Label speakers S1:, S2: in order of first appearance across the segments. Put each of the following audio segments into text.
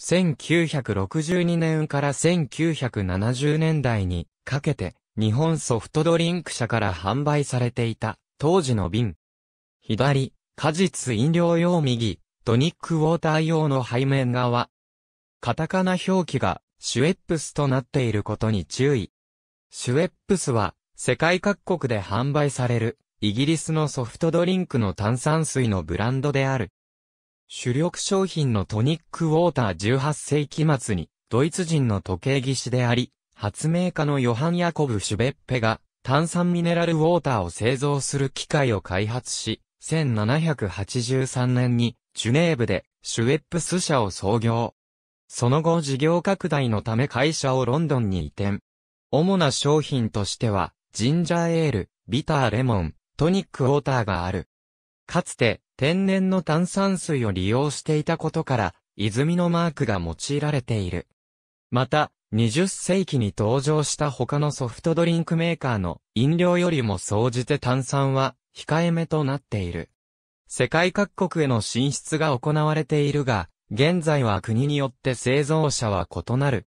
S1: 1962年から1970年代にかけて日本ソフトドリンク社から販売されていた当時の瓶。左、果実飲料用右、トニックウォーター用の背面側。カタカナ表記がシュエップスとなっていることに注意。シュエップスは世界各国で販売されるイギリスのソフトドリンクの炭酸水のブランドである。主力商品のトニックウォーター18世紀末に、ドイツ人の時計技師であり、発明家のヨハン・ヤコブ・シュベッペが、炭酸ミネラルウォーターを製造する機械を開発し、1783年に、ジュネーブで、シュエップス社を創業。その後事業拡大のため会社をロンドンに移転。主な商品としては、ジンジャーエール、ビターレモン、トニックウォーターがある。かつて天然の炭酸水を利用していたことから、泉のマークが用いられている。また、20世紀に登場した他のソフトドリンクメーカーの飲料よりも総じて炭酸は控えめとなっている。世界各国への進出が行われているが、現在は国によって製造者は異なる。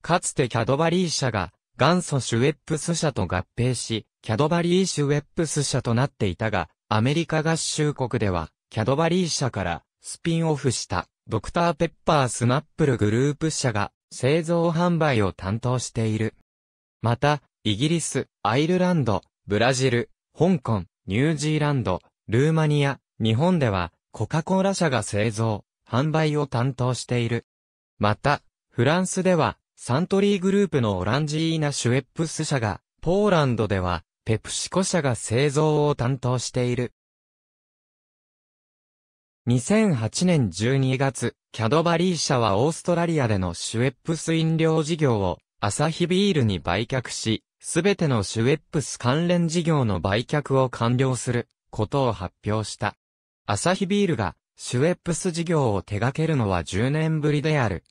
S1: かつてキャドバリー社が元祖シュエップス社と合併し、キャドバリーシュエップス社となっていたが、アメリカ合衆国では、キャドバリー社からスピンオフしたドクターペッパースナップルグループ社が製造販売を担当している。また、イギリス、アイルランド、ブラジル、香港、ニュージーランド、ルーマニア、日本ではコカ・コーラ社が製造、販売を担当している。また、フランスではサントリーグループのオランジーナ・シュエップス社が、ポーランドではペプシコ社が製造を担当している。2008年12月、キャドバリー社はオーストラリアでのシュエップス飲料事業をアサヒビールに売却し、すべてのシュエップス関連事業の売却を完了することを発表した。アサヒビールがシュエップス事業を手掛けるのは10年ぶりである。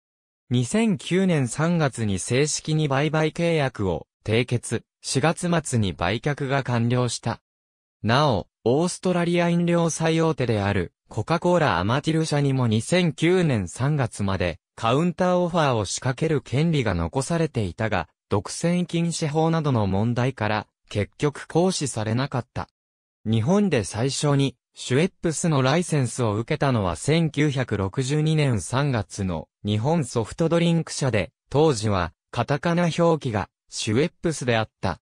S1: 2009年3月に正式に売買契約を締結、4月末に売却が完了した。なお、オーストラリア飲料最大手であるコカ・コーラ・アマティル社にも2009年3月までカウンターオファーを仕掛ける権利が残されていたが、独占禁止法などの問題から結局行使されなかった。日本で最初にシュエップスのライセンスを受けたのは1962年3月の日本ソフトドリンク社で、当時はカタカナ表記がシュエップスであった。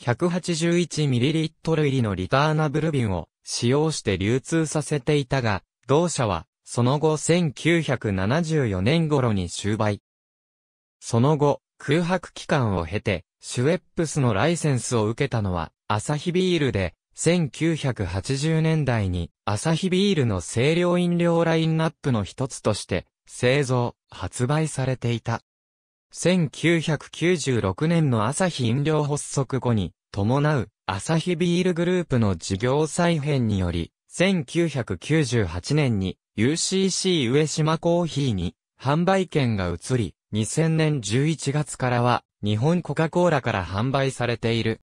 S1: 181ml 入りのリターナブル瓶を使用して流通させていたが、同社は、その後1974年頃に終売。その後、空白期間を経て、シュエップスのライセンスを受けたのは、アサヒビールで、1980年代に、アサヒビールの清涼飲料ラインナップの一つとして、製造、発売されていた。1996年の朝日飲料発足後に、伴う、朝日ビールグループの事業再編により、1998年に UCC 上島コーヒーに販売権が移り、2000年11月からは日本コカ・コーラから販売されている。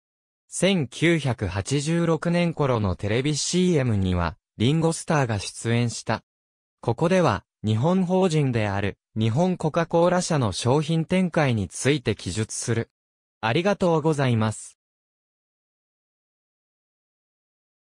S1: 1986年頃のテレビ CM にはリンゴスターが出演した。ここでは日本法人である日本コカ・コーラ社の商品展開について記述する。ありがとうございます。